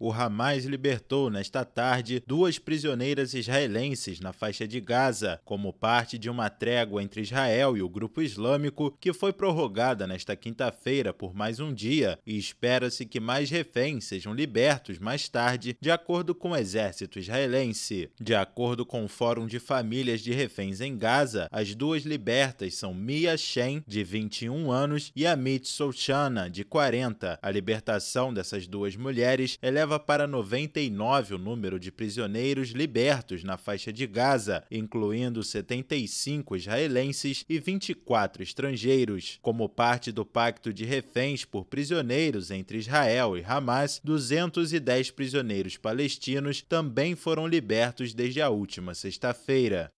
O Hamas libertou nesta tarde duas prisioneiras israelenses na faixa de Gaza, como parte de uma trégua entre Israel e o grupo islâmico que foi prorrogada nesta quinta-feira por mais um dia e espera-se que mais reféns sejam libertos mais tarde, de acordo com o exército israelense. De acordo com o Fórum de Famílias de Reféns em Gaza, as duas libertas são Mia Shen, de 21 anos, e Amit Solchana, de 40. A libertação dessas duas mulheres eleva eleva para 99 o número de prisioneiros libertos na faixa de Gaza, incluindo 75 israelenses e 24 estrangeiros. Como parte do pacto de reféns por prisioneiros entre Israel e Hamas, 210 prisioneiros palestinos também foram libertos desde a última sexta-feira.